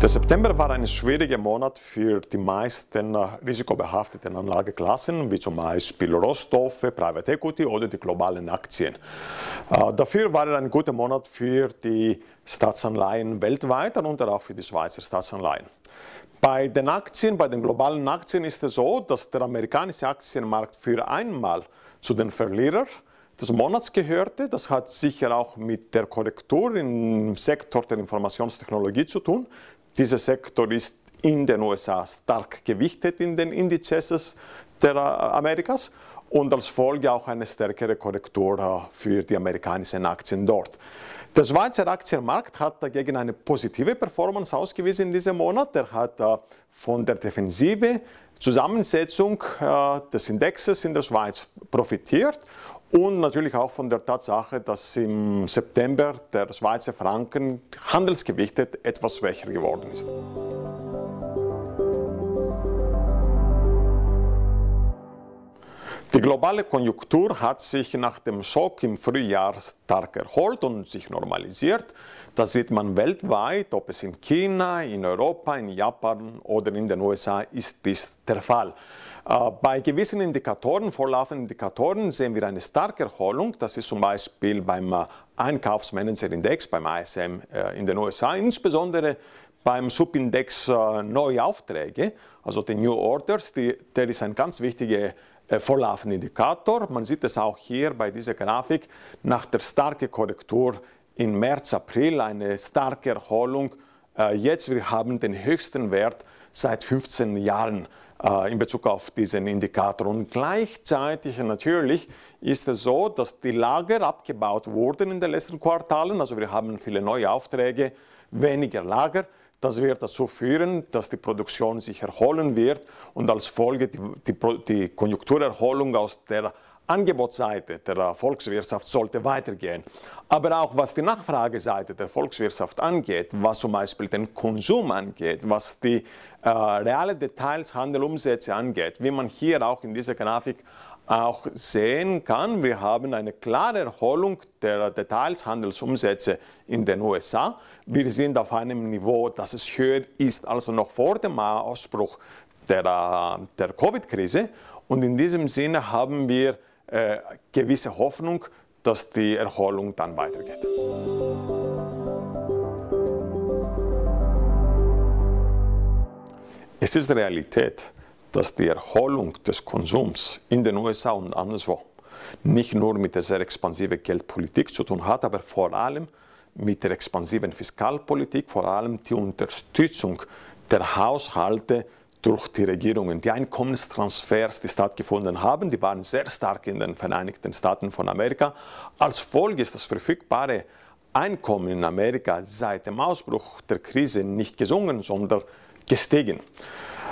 Der September war ein schwieriger Monat für die meisten risikobehafteten Anlageklassen, wie zum Beispiel Rohstoffe, Private Equity oder die globalen Aktien. Äh, dafür war er ein guter Monat für die Staatsanleihen weltweit, und auch für die Schweizer Staatsanleihen. Bei den Aktien, bei den globalen Aktien ist es so, dass der amerikanische Aktienmarkt für einmal zu den Verlierern des Monats gehörte. Das hat sicher auch mit der Korrektur im Sektor der Informationstechnologie zu tun. Dieser Sektor ist in den USA stark gewichtet in den Indizes der äh, Amerikas und als Folge auch eine stärkere Korrektur äh, für die amerikanischen Aktien dort. Der Schweizer Aktienmarkt hat dagegen eine positive Performance ausgewiesen in diesem Monat. Er hat äh, von der Defensive Zusammensetzung des Indexes in der Schweiz profitiert und natürlich auch von der Tatsache, dass im September der Schweizer Franken handelsgewichtet etwas schwächer geworden ist. Die globale Konjunktur hat sich nach dem Schock im Frühjahr stark erholt und sich normalisiert. Das sieht man weltweit, ob es in China, in Europa, in Japan oder in den USA ist dies der Fall. Äh, bei gewissen Indikatoren, vorlaufenden Indikatoren, sehen wir eine starke Erholung. Das ist zum Beispiel beim äh, Einkaufsmanager-Index, beim ISM äh, in den USA, insbesondere beim Subindex Neue Aufträge, also den New Orders. Der ist ein ganz wichtiger vorlaufender Indikator. Man sieht es auch hier bei dieser Grafik nach der starken Korrektur im März, April, eine starke Erholung. Jetzt wir haben den höchsten Wert seit 15 Jahren äh, in Bezug auf diesen Indikator. Und gleichzeitig natürlich ist es so, dass die Lager abgebaut wurden in den letzten Quartalen. Also wir haben viele neue Aufträge, weniger Lager. Das wird dazu führen, dass die Produktion sich erholen wird und als Folge die, die, die Konjunkturerholung aus der Angebotsseite der Volkswirtschaft sollte weitergehen. Aber auch was die Nachfrageseite der Volkswirtschaft angeht, was zum Beispiel den Konsum angeht, was die äh, reale Details, Handel, angeht, wie man hier auch in dieser Grafik auch sehen kann, wir haben eine klare Erholung der Detailshandelsumsätze in den USA. Wir sind auf einem Niveau, das es höher ist als noch vor dem Ausbruch der, äh, der Covid-Krise. Und in diesem Sinne haben wir äh, gewisse Hoffnung, dass die Erholung dann weitergeht. Es ist Realität, dass die Erholung des Konsums in den USA und anderswo nicht nur mit der sehr expansiven Geldpolitik zu tun hat, aber vor allem mit der expansiven Fiskalpolitik, vor allem die Unterstützung der Haushalte durch die Regierungen. Die Einkommenstransfers, die stattgefunden haben, die waren sehr stark in den Vereinigten Staaten von Amerika. Als Folge ist das verfügbare Einkommen in Amerika seit dem Ausbruch der Krise nicht gesunken, sondern gestiegen.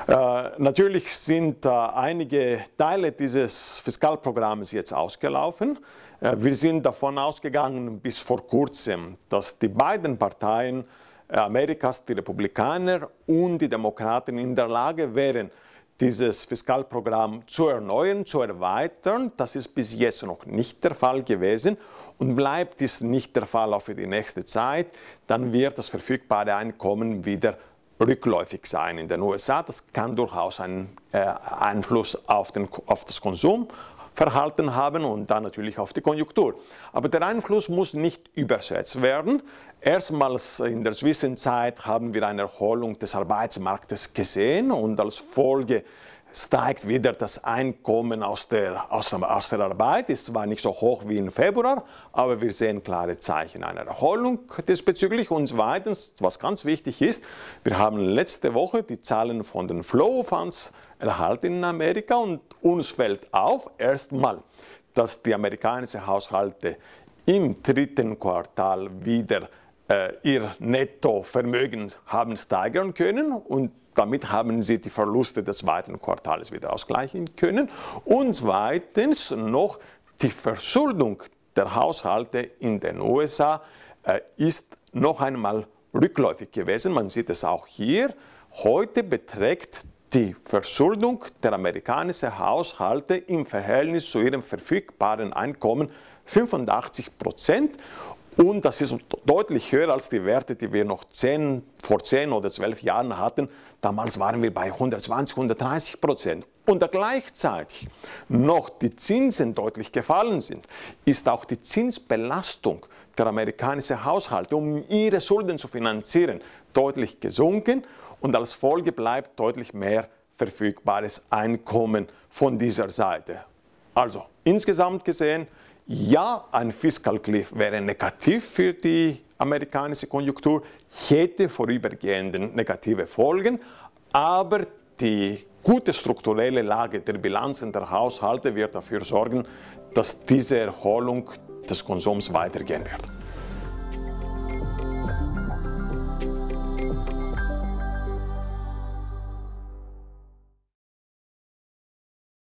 Äh, natürlich sind äh, einige Teile dieses Fiskalprogramms jetzt ausgelaufen. Äh, wir sind davon ausgegangen bis vor kurzem, dass die beiden Parteien Amerikas, die Republikaner und die Demokraten in der Lage wären, dieses Fiskalprogramm zu erneuern, zu erweitern. Das ist bis jetzt noch nicht der Fall gewesen. Und bleibt dies nicht der Fall auch für die nächste Zeit, dann wird das verfügbare Einkommen wieder rückläufig sein in den USA. Das kann durchaus einen äh, Einfluss auf, den, auf das Konsumverhalten haben und dann natürlich auf die Konjunktur. Aber der Einfluss muss nicht überschätzt werden. Erstmals in der Zwischenzeit haben wir eine Erholung des Arbeitsmarktes gesehen und als Folge steigt wieder das Einkommen aus der, aus, aus der Arbeit. Es war nicht so hoch wie im Februar, aber wir sehen klare Zeichen einer Erholung diesbezüglich. Und zweitens, was ganz wichtig ist, wir haben letzte Woche die Zahlen von den Flow Funds erhalten in Amerika und uns fällt auf, erstmal, dass die amerikanischen Haushalte im dritten Quartal wieder äh, ihr Nettovermögen haben steigern können und damit haben sie die Verluste des zweiten Quartals wieder ausgleichen können. Und zweitens noch die Verschuldung der Haushalte in den USA äh, ist noch einmal rückläufig gewesen. Man sieht es auch hier. Heute beträgt die Verschuldung der amerikanischen Haushalte im Verhältnis zu ihrem verfügbaren Einkommen 85 Prozent und das ist deutlich höher als die Werte, die wir noch 10, vor 10 oder 12 Jahren hatten. Damals waren wir bei 120, 130 Prozent. Und da gleichzeitig noch die Zinsen deutlich gefallen sind, ist auch die Zinsbelastung der amerikanischen Haushalte, um ihre Schulden zu finanzieren, deutlich gesunken. Und als Folge bleibt deutlich mehr verfügbares Einkommen von dieser Seite. Also insgesamt gesehen, ja, ein Fiscal Cliff wäre negativ für die amerikanische Konjunktur, hätte vorübergehende negative Folgen, aber die gute strukturelle Lage der Bilanzen der Haushalte wird dafür sorgen, dass diese Erholung des Konsums weitergehen wird.